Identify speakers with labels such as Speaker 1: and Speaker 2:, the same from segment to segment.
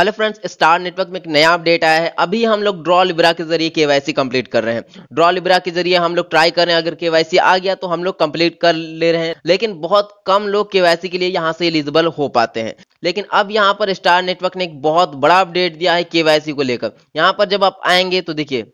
Speaker 1: hello friends star network में एक नया अपडेट आया है अभी हम लोग ड्रॉ लिब्रा के जरिए केवाईसी कंप्लीट कर रहे हैं ड्रॉ लिब्रा के जरिए हम लोग ट्राई कर रहे हैं अगर केवाईसी आ गया तो हम लोग कंप्लीट कर ले रहे हैं लेकिन बहुत कम लोग केवाईसी के लिए यहां से एलिजिबल हो पाते हैं लेकिन अब यहाँ पर स्टार नेटवर्क ने एक बहुत बड़ा अपडेट दिया है केवाईसी को लेकर यहाँ पर जब आप आएंगे तो देखिये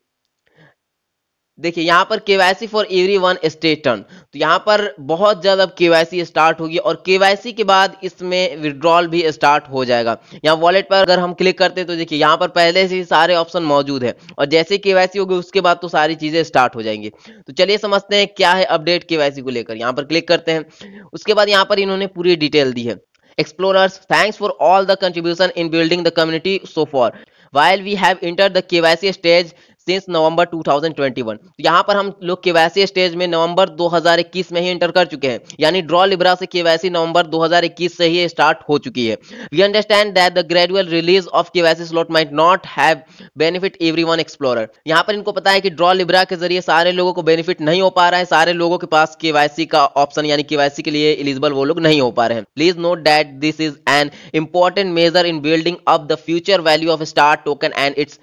Speaker 1: देखिए यहाँ पर केवासी फॉर एवरी वन स्टेटन तो यहाँ पर बहुत ज़्यादा केवासी स्टार्ट होगी और केवासी के बाद इसमें विड्रॉल भी स्टार्ट हो जाएगा यहाँ वॉलेट पर अगर हम क्लिक करते हैं तो देखिए यहाँ पर पहले से ही सारे ऑप्शन मौजूद है और जैसे केवासी होगी उसके बाद तो सारी चीज़ें स्टार्ट हो जाएंगी तो चलिए समझते हैं क्या है अपडेट केवाईसी को लेकर यहाँ पर क्लिक करते हैं उसके बाद यहाँ पर इन्होंने पूरी डिटेल दी है explorers thanks for all the contribution in building the community so for while we have entered the kyc stage since November 2021 तो यहां पर हम लोग केवासी स्टेज में नवंबर 2021 में ही एंटर कर चुके हैं यानी ड्रॉ लिब्रा से केवासी नवंबर 2021 से ही स्टार्ट हो चुकी है we understand that the gradual release of KYC slot might not have benefit everyone explorer यहां पर इनको पता है कि ड्रॉ लिब्रा के जरिए सारे लोगों को बेनिफिट नहीं हो पा रहा है सारे लोगों के पास केवासी का ऑप्शन यानी केवासी के लिए एलिजिबल वो लोग नहीं हो पा रहे हैं please note that this is an important measure in building up the future value of star token and its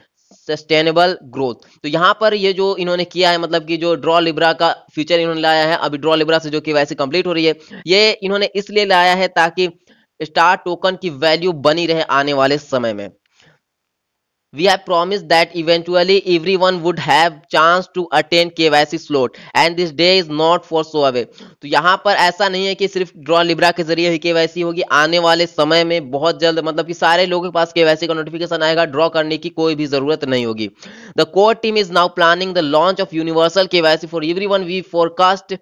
Speaker 1: sustainable growth तो यहाँ पर ये जो इन्होंने किया है मतलब कि जो ड्रॉ लिब्रा का फ्यूचर इन्होंने लाया है अभी ड्रॉ लिब्रा से जो वैसे कंप्लीट हो रही है ये इन्होंने इसलिए लाया है ताकि स्टार टोकन की वैल्यू बनी रहे आने वाले समय में we have promised that eventually everyone would have chance to attend KYC slot and this day is not for so away तो यहाँ पर ऐसा नहीं है कि सिर्फ ड्रॉ लिब्रा के जरिए ही केवाईसी होगी आने वाले समय में बहुत जल्द मतलब कि सारे लोगों के पास केवाईसी का नोटिफिकेशन आएगा ड्रॉ करने की कोई भी जरूरत नहीं होगी the core team is now planning the launch of universal KYC for everyone we forecast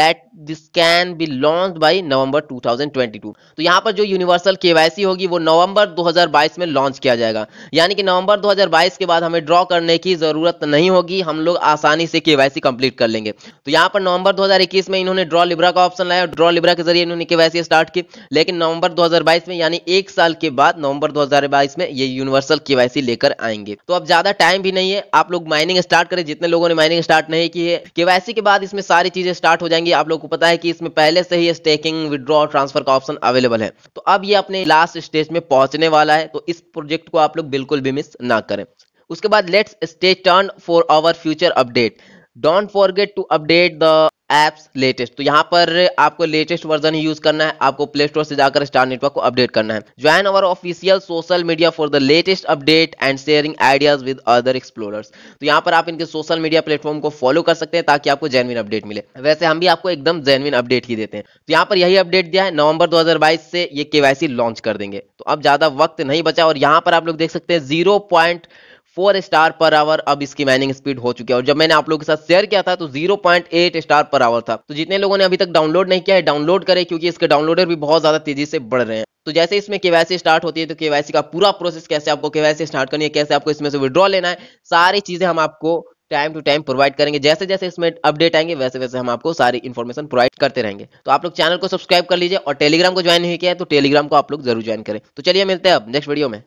Speaker 1: that this can be launch by November 2022 तो यहाँ पर जो यूनिवर्सल केवाईसी होगी वो नवंबर 2022 में लॉन्च किया जाएगा यानी कि नवंबर दिसंबर 2022 के बाद हमें ड्रॉ करने की जरूरत नहीं होगी हम लोग आसानी से केवाईसी कंप्लीट कर लेंगे तो यहाँ पर नवंबर 2021 में इन्होंने ड्रॉ लिब्रा का ऑप्शन लाया ड्रॉ लिब्रा के जरिए इन्होंने केवाईसी स्टार्ट की लेकिन नवंबर 2022 में यानी एक साल के बाद नवंबर 2022 में ये यूनिवर्सल केवाईसी लेकर आएंगे तो अब ज्यादा टाइम भी नहीं है आप लोग माइनिंग स्टार्ट करें जितने लोगों ने माइनिंग स्टार्ट नहीं की है केवाईसी के बाद इसमें सारी चीजें स्टार्ट हो जाएंगी आप लोग को पता है कि इसमें पहले से ही स्टेकिंग विद्रॉ ट्रांसफर का ऑप्शन अवेलेबल है तो अब ये अपने लास्ट स्टेज में पहुंचने वाला है तो इस प्रोजेक्ट को आप लोग बिल्कुल भी मिस ना करें उसके बाद लेट्स स्टे टर्न for our future update don't forget to update the apps latest तो यहाँ पर आपको लेटेस्ट वर्जन ही यूज करना है आपको प्ले स्टोर से जाकर स्टार नेटवर्क को अपडेट करना है join our official social media for the latest update and sharing ideas with other explorers तो यहाँ पर आप इनके सोशल मीडिया प्लेटफॉर्म को फॉलो कर सकते हैं ताकि आपको जेनविन अपडेट मिले वैसे हम भी आपको एकदम जेनविन अपडेट ही देते हैं तो यहाँ पर यही अपडेट दिया है नवंबर दो से ये केवाईसी लॉन्च कर देंगे तो अब ज्यादा वक्त नहीं बचा और यहाँ पर आप लोग देख सकते हैं zero four star per hour अब इसकी माइनिंग स्पीड हो चुकी है और जब मैंने आप लोगों के साथ शेयर किया था तो 0.8 स्टार पर आवर था तो जितने लोगों ने अभी तक डाउनलोड नहीं किया है डाउनलोड करें क्योंकि इसके डाउनलोडर भी बहुत ज्यादा तेजी से बढ़ रहे हैं तो जैसे इसमें केवाईसी स्टार्ट होती है तो केवाईसी का पूरा प्रोसेस कैसे आपको केवाईसी स्टार्ट करनी है कैसे आपको इसमें से विड्रॉ लेना है सारी चीजें हम आपको टाइम टू टाइम प्रोवाइड करेंगे जैसे जैसे इसमें अपडेट आएंगे वैसे वैसे हम आपको सारी इन्फॉर्मेशन प्रोवाइड करते रहेंगे तो आप लोग चैनल को सब्सक्राइब कर लीजिए और टेलीग्राम को ज्वाइन नहीं किया है तो टेलीग्राम को आप लोग जरूर ज्वाइन करें तो चलिए मिलते हैं अब नेक्स्ट वीडियो में